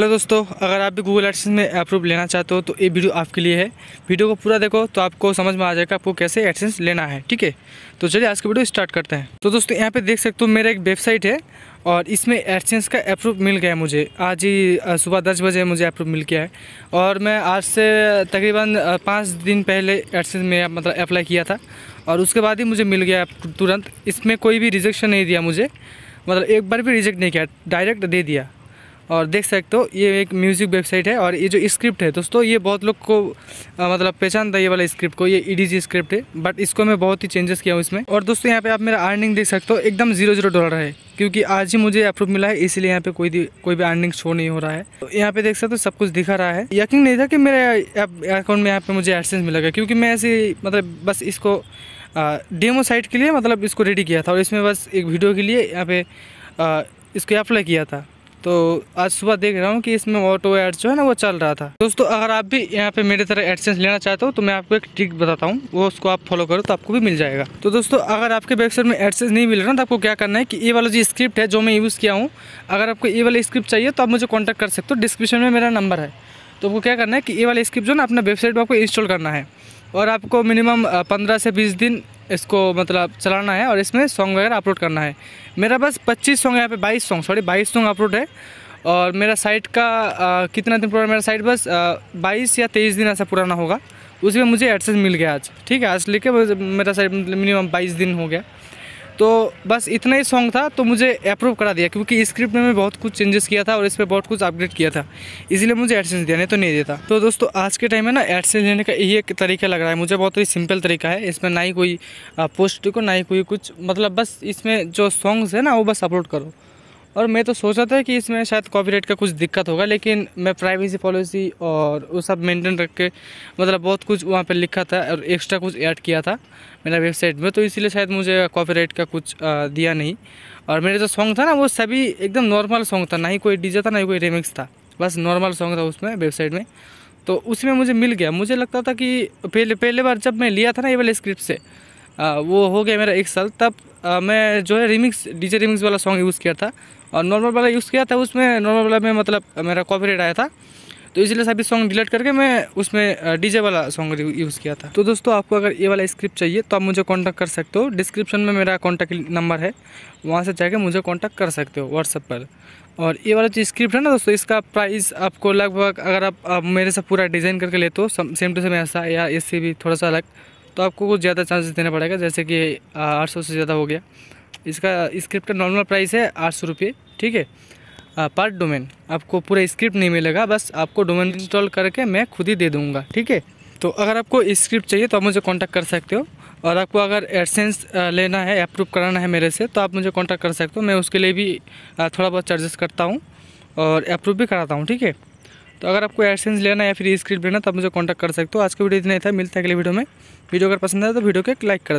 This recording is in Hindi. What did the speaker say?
हेलो दोस्तों अगर आप भी गूगल एडसेंस में अप्रूव लेना चाहते हो तो ये वीडियो आपके लिए है वीडियो को पूरा देखो तो आपको समझ में आ जाएगा आपको कैसे एडसेंस लेना है ठीक है तो चलिए आज की वीडियो स्टार्ट करते हैं तो दोस्तों यहाँ पे देख सकते हो मेरा एक वेबसाइट है और इसमें एडसेंस का अप्रूव मिल गया है मुझे आज ही सुबह दस बजे मुझे अप्रूव मिल गया है और मैं आज से तकरीबन पाँच दिन पहले एडसेंस में मतलब अप्लाई किया था और उसके बाद ही मुझे मिल गया तुरंत इसमें कोई भी रिजेक्शन नहीं दिया मुझे मतलब एक बार भी रिजेक्ट नहीं किया डायरेक्ट दे दिया और देख सकते हो ये एक म्यूज़िक वेबसाइट है और ये जो स्क्रिप्ट है दोस्तों ये बहुत लोग को आ, मतलब पहचान था ये वाला स्क्रिप्ट को ये ईडीजी e स्क्रिप्ट है बट इसको मैं बहुत ही चेंजेस किया हूँ इसमें और दोस्तों यहाँ पे आप मेरा अर्निंग देख सकते हो एकदम जीरो जीरो डॉलर है क्योंकि आज ही मुझे अप्रूव मिला है इसीलिए यहाँ पे कोई कोई भी अर्निंग शो नहीं हो रहा है तो यहाँ पे देख सकते हो सब कुछ दिखा रहा है यकीन नहीं था कि मेरे अकाउंट में यहाँ पर मुझे एडसेंस मिलेगा क्योंकि मैं ऐसे मतलब बस इसको डेमो साइट के लिए मतलब इसको रेडी किया था और इसमें बस एक वीडियो के लिए यहाँ पे इसको अप्लाई किया था तो आज सुबह देख रहा हूँ कि इसमें ऑटो एड्स जो है ना वो चल रहा था दोस्तों अगर आप भी यहाँ पे मेरी तरह एडसेंस लेना चाहते हो तो मैं आपको एक ट्रिक बताता हूँ वो उसको आप फॉलो करो तो आपको भी मिल जाएगा तो दोस्तों अगर आपके वेबसाइट में एडसेंस नहीं मिल रहा तो आपको क्या करना है कि ये वाला जो स्क्रिप्ट है जो मैं यूज़ किया हूँ अगर आपको ये वाला स्क्रिप्ट चाहिए तो आप मुझे कॉन्टैक्ट कर सकते हो डिस्क्रिप्शन में मेरा नंबर है तो आपको क्या करना है कि ये वाला स्क्रिप्ट जो ना अपना वेबसाइट पर आपको इंस्टॉल करना है और आपको मिनिमम पंद्रह से बीस दिन इसको मतलब चलाना है और इसमें सॉन्ग वगैरह अपलोड करना है मेरा बस पच्चीस सॉन्ग यहाँ पे बाईस सॉन्ग सॉरी बाईस सॉन्ग अपलोड है और मेरा साइट का आ, कितना दिन पुराना मेरा साइट बस बाईस या तेईस दिन ऐसा पुराना होगा उसमें मुझे एडसेस मिल गया आज ठीक है आज लेके मेरा साइट मिनिमम मतलब बाईस दिन हो गया तो बस इतना ही सॉन्ग था तो मुझे अप्रूव करा दिया क्योंकि स्क्रिप्ट में मैं बहुत कुछ चेंजेस किया था और इस पर बहुत कुछ अपग्रेड किया था इसलिए मुझे एडसेंस दिया नहीं तो नहीं देता तो दोस्तों आज के टाइम में ना एडसेंस लेने का यही एक तरीका लग रहा है मुझे बहुत ही सिंपल तरीका है इसमें ना ही कोई पोस्ट को ना ही कोई कुछ मतलब बस इसमें जो सॉन्ग्स है ना वो बस अपलोड करो और मैं तो सोचा था कि इसमें शायद कॉपीराइट का कुछ दिक्कत होगा लेकिन मैं प्राइवेसी पॉलिसी और वो सब मेंटेन रख के मतलब बहुत कुछ वहाँ पे लिखा था और एक्स्ट्रा कुछ ऐड किया था मेरा वेबसाइट में तो इसीलिए शायद मुझे कॉपीराइट का कुछ दिया नहीं और मेरा जो सॉन्ग था ना वो सभी एकदम नॉर्मल सॉन्ग था ना ही कोई डीजे था ना ही कोई रेमिक्स था बस नॉर्मल सॉन्ग था उसमें वेबसाइट में तो उसमें मुझे मिल गया मुझे लगता था कि पहले पहले बार जब मैं लिया था ना ये वाले स्क्रिप्ट से वो हो गया मेरा एक साल तब आ, मैं जो है रिमिक्स डीजे रिमिक्स वाला सॉन्ग यूज़ किया था और नॉर्मल वाला यूज़ किया था उसमें नॉर्मल वाला में मतलब मेरा कॉपी आया था तो इसलिए सभी सॉन्ग डिलीट करके मैं उसमें डीजे वाला सॉन्ग यूज़ किया था तो दोस्तों आपको अगर ये वाला स्क्रिप्ट चाहिए तो आप मुझे कॉन्टैक्ट कर सकते हो डिस्क्रिप्शन में मेरा कॉन्टैक्ट नंबर है वहाँ से जाके मुझे कॉन्टैक्ट कर सकते हो व्हाट्सअप पर और ये वाला जो स्क्रिप्ट है ना दोस्तों इसका प्राइस आपको लगभग अगर आप, आप मेरे से पूरा डिज़ाइन करके लेते हो सेम टू सेम ऐसा या इससे भी थोड़ा सा अलग तो आपको कुछ ज़्यादा चार्जेस देना पड़ेगा जैसे कि आठ सौ से ज़्यादा हो गया इसका स्क्रिप्ट का नॉर्मल प्राइस है आठ सौ रुपये ठीक है पर डोमेन आपको पूरा स्क्रिप्ट नहीं मिलेगा बस आपको डोमेन इंस्टॉल करके मैं खुद ही दे दूँगा ठीक है तो अगर आपको स्क्रिप्ट चाहिए तो आप मुझे कांटेक्ट कर सकते हो और आपको अगर एडसेंस लेना है अप्रूव कराना है मेरे से तो आप मुझे कांटेक्ट कर सकते हो मैं उसके लिए भी थोड़ा बहुत चार्जेस करता हूँ और अप्रूव भी कराता हूँ ठीक है तो अगर आपको एडसेंस लेना या फिर स्क्रिप्ट लेना तो आप मुझे कॉन्टैक्ट कर सकते हो आज का वीडियो इतना ही था मिलता है अगले वीडियो में वीडियो अगर पसंद आया तो वीडियो को लाइक कर